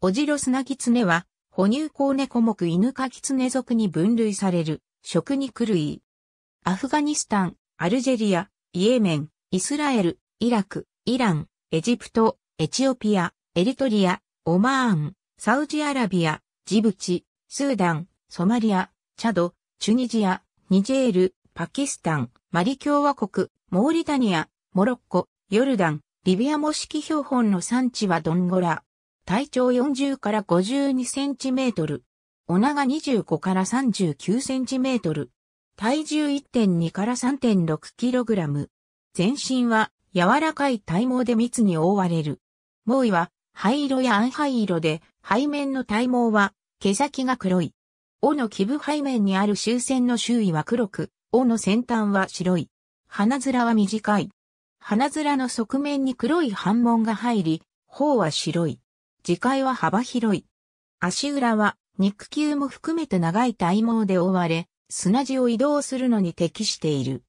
オジロスナギツネは、哺乳孔猫目犬カキツネ属に分類される、食肉類。アフガニスタン、アルジェリア、イエメン、イスラエル、イラク、イラン、エジプト、エチオピア、エリトリア、オマーン、サウジアラビア、ジブチ、スーダン、ソマリア、チャド、チュニジア、ニジェール、パキスタン、マリ共和国、モーリタニア、モロッコ、ヨルダン、リビア模式標本の産地はドンゴラ。体長40から52センチメートル。お長25から39センチメートル。体重1.2から3.6キログラム。全身は柔らかい体毛で密に覆われる。毛衣は灰色や暗灰色で、背面の体毛は毛先が黒い。尾の基部背面にある周線の周囲は黒く、尾の先端は白い。鼻面は短い。鼻面の側面に黒い斑紋が入り、頬は白い。次回は幅広い。足裏は肉球も含めて長い体毛で覆われ、砂地を移動するのに適している。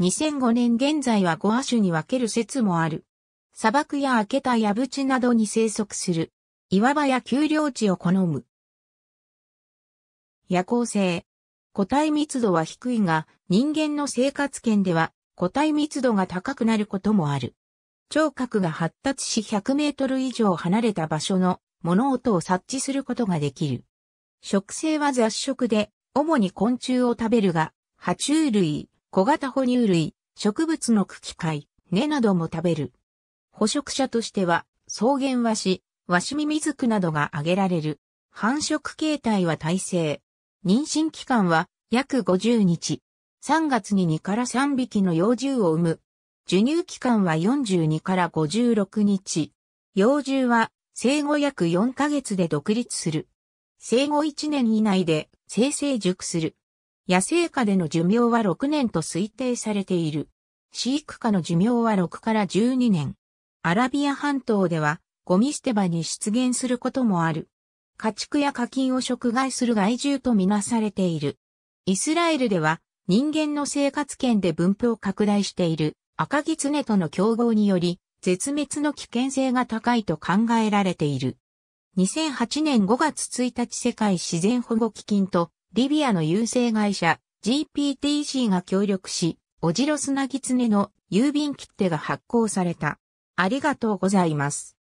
2005年現在は5亜種に分ける説もある。砂漠や開けた藪地などに生息する。岩場や丘陵地を好む。夜行性。個体密度は低いが、人間の生活圏では個体密度が高くなることもある。聴覚が発達し100メートル以上離れた場所の物音を察知することができる。食性は雑食で、主に昆虫を食べるが、爬虫類、小型哺乳類、植物の茎貝、根なども食べる。捕食者としては、草原ワシ、ワシミミズクなどが挙げられる。繁殖形態は耐性。妊娠期間は約50日。3月に2から3匹の幼獣を産む授乳期間は42から56日。幼獣は生後約4ヶ月で独立する。生後1年以内で生成熟する。野生下での寿命は6年と推定されている。飼育下の寿命は6から12年。アラビア半島ではゴミ捨て場に出現することもある。家畜や課金を食害する害獣とみなされている。イスラエルでは人間の生活圏で分布を拡大している。赤ツネとの競合により、絶滅の危険性が高いと考えられている。2008年5月1日世界自然保護基金とリビアの郵政会社 GPTC が協力し、オジロスナギツネの郵便切手が発行された。ありがとうございます。